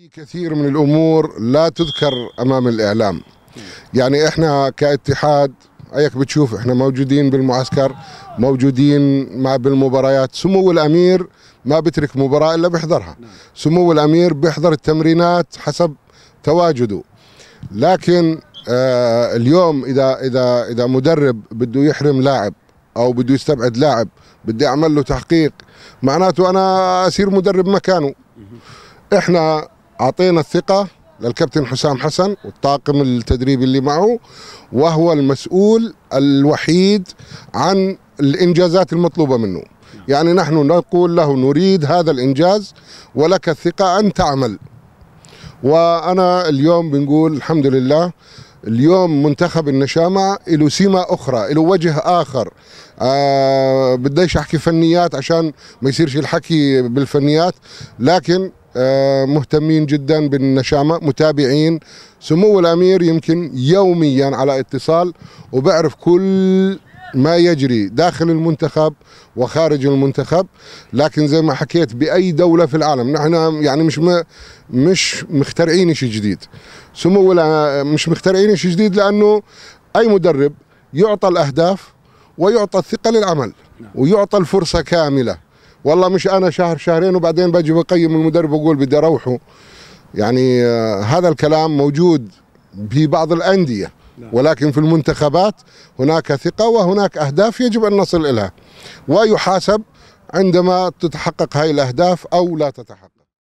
في كثير من الامور لا تذكر امام الاعلام يعني احنا كاتحاد اياك بتشوف احنا موجودين بالمعسكر موجودين مع بالمباريات سمو الامير ما بترك مباراه الا بيحضرها سمو الامير بيحضر التمرينات حسب تواجده لكن آه اليوم اذا اذا اذا مدرب بده يحرم لاعب او بده يستبعد لاعب بدي اعمل له تحقيق معناته انا اصير مدرب مكانه احنا اعطينا الثقه للكابتن حسام حسن والطاقم التدريبي اللي معه وهو المسؤول الوحيد عن الانجازات المطلوبه منه يعني نحن نقول له نريد هذا الانجاز ولك الثقه ان تعمل وانا اليوم بنقول الحمد لله اليوم منتخب النشامة له سمة أخرى له وجه آخر آه بديش أحكي فنيات عشان ما يصيرش الحكي بالفنيات لكن آه، مهتمين جدا بالنشامه متابعين سمو الامير يمكن يوميا على اتصال وبعرف كل ما يجري داخل المنتخب وخارج المنتخب لكن زي ما حكيت باي دوله في العالم نحن يعني مش م... مش مخترعين شيء جديد سمو ولا مش مخترعين شيء جديد لانه اي مدرب يعطى الاهداف ويعطى الثقه للعمل ويعطى الفرصه كامله والله مش انا شهر شهرين وبعدين باجي بقيم المدرب واقول بدي اروحه يعني آه، هذا الكلام موجود في بعض الانديه نعم. ولكن في المنتخبات هناك ثقه وهناك اهداف يجب ان نصل اليها ويحاسب عندما تتحقق هاي الاهداف او لا تتحقق